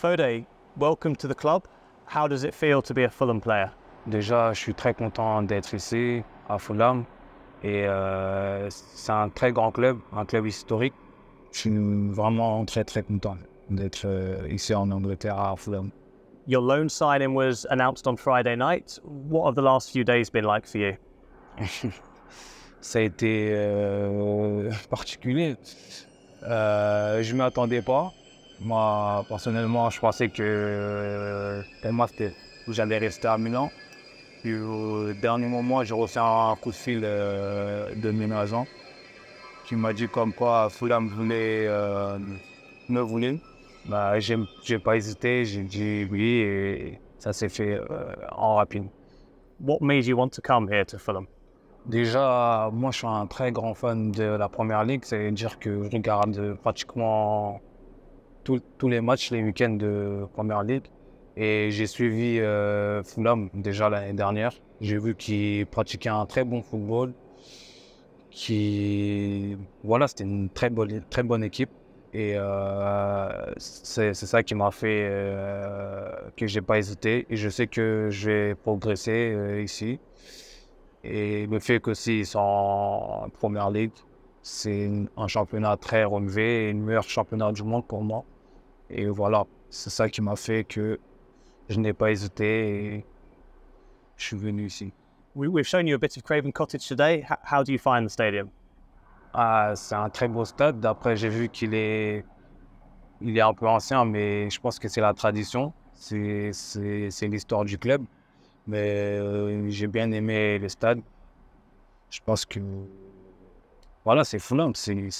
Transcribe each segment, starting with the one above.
Fode, welcome to the club. How does it feel to be a Fulham player? Déjà, je suis très content d'être ici à Fulham et euh, c'est un très grand club, un club historique. Je suis vraiment très très content d'être euh, ici en Angleterre à Fulham. Your loan signing was announced on Friday night. What have the last few days been like for you? Ça a été euh, particulier. Euh, je ne m'attendais pas. Moi, personnellement, je pensais que tellement c'était j'allais rester à Milan. Puis au dernier moment, j'ai reçu un coup de fil euh, de mes qui m'a dit comme quoi Fulham voulait euh, me voulait. Bah, j'ai pas hésité, j'ai dit oui et ça s'est fait euh, en rapide. What made you want to come here to Fulham? Déjà, moi je suis un très grand fan de la première ligue, c'est-à-dire que je regarde pratiquement tous les matchs, les week-ends de première ligue. Et j'ai suivi euh, Fulham déjà l'année dernière. J'ai vu qu'il pratiquait un très bon football. Qui, voilà, c'était une très bonne, très bonne équipe. Et euh, c'est ça qui m'a fait que euh, que j'ai pas hésité. Et je sais que je vais progresser ici. Et le fait qu'aussi ils sont en première ligue, c'est un championnat très relevé et le meilleur championnat du monde pour moi. Et voilà, c'est ça qui m'a fait que je n'ai pas hésité et je suis venu ici. We've shown you a bit of Craven Cottage today. How do you find the stadium? Ah, c'est un très beau stade. D'après, j'ai vu qu'il est, il est un peu ancien, mais je pense que c'est la tradition. C'est l'histoire du club. Mais euh, j'ai bien aimé le stade. Je pense que voilà, c'est fou C'est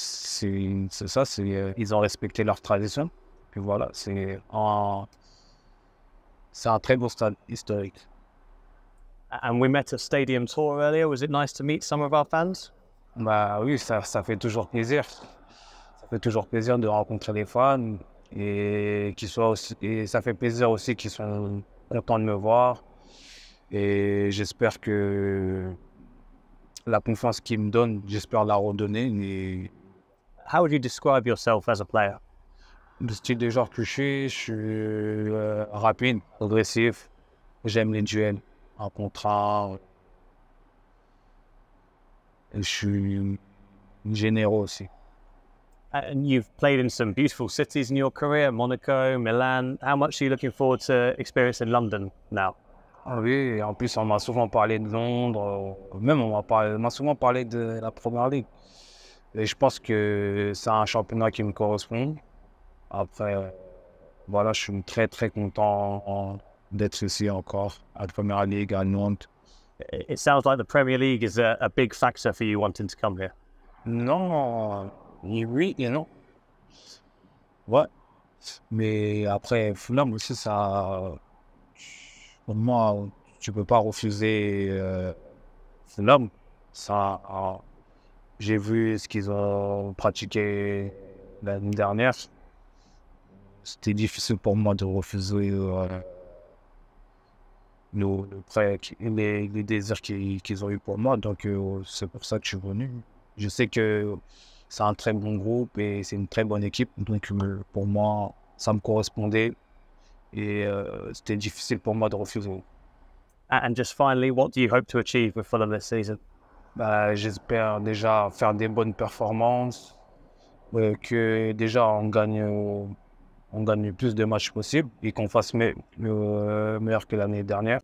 ça. Euh, ils ont respecté leur tradition voilà, c'est un, c'est un très beau stade historique. And we met a Stadium Tour earlier. Was it nice to meet some of our fans? Bah oui, ça, ça fait toujours plaisir. Ça fait toujours plaisir de rencontrer les fans et qu'ils soient aussi, et ça fait plaisir aussi qu'ils soient contents de me voir. Et j'espère que la confiance qu'ils me donnent, j'espère la redonner. Et... How would you describe yourself as a player? le style de joueur que je suis, je suis euh, rapide, agressif. J'aime les duels, en contrat. Je suis généreux aussi. Uh, and you've played in some beautiful cities in your career, Monaco, Milan. How much are you looking forward to experiencing London now? Ah oui, en plus on m'a souvent parlé de Londres, même on m'a souvent parlé de la Premier League. Et je pense que c'est un championnat qui me correspond. Après, euh, voilà, je suis très, très content d'être ici encore, à la Première Ligue, à Nantes. It sounds like the Premier League is a, big factor for you wanting to come here. Non, oui, you know. Ouais. Mais après, Fulham aussi, ça. Pour moi, tu peux pas refuser euh, Fulham. Ça. J'ai vu ce qu'ils ont pratiqué l'année dernière c'était difficile pour moi de refuser euh, nos, les, désirs qu'ils ont eu pour moi. Donc, euh, c'est pour ça que je suis venu. Je sais que c'est un très bon groupe et c'est une très bonne équipe. Donc, euh, pour moi, ça me correspondait et c'était difficile pour moi de refuser. And just finally, what do you hope to achieve with Fulham this season? Bah, j'espère déjà faire des bonnes performances, que déjà on gagne on gagne le plus de matchs possible et qu'on fasse mieux meilleur que l'année dernière.